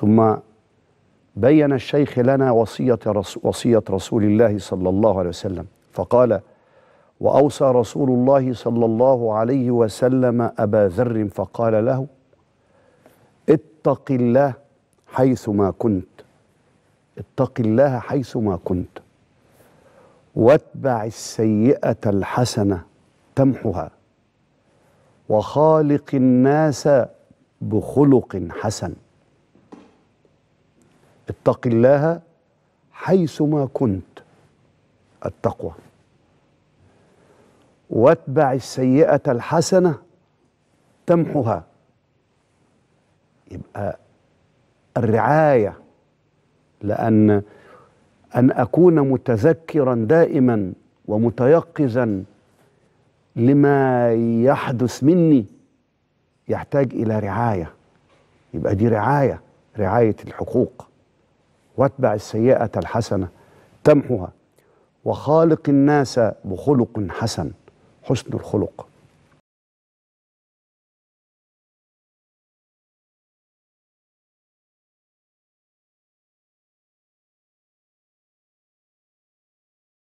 ثم بين الشيخ لنا وصية رسول, وصية رسول الله صلى الله عليه وسلم فقال وأوصى رسول الله صلى الله عليه وسلم أبا ذر فقال له اتق الله حيثما كنت اتق الله حيثما كنت واتبع السيئة الحسنة تمحها وخالق الناس بخلق حسن اتق الله حيثما كنت التقوى واتبع السيئة الحسنة تمحها يبقى الرعاية لأن أن أكون متذكرا دائما ومتيقظا لما يحدث مني يحتاج إلى رعاية يبقى دي رعاية رعاية الحقوق واتبع السيئة الحسنة تمحها وخالق الناس بخلق حسن حسن الخلق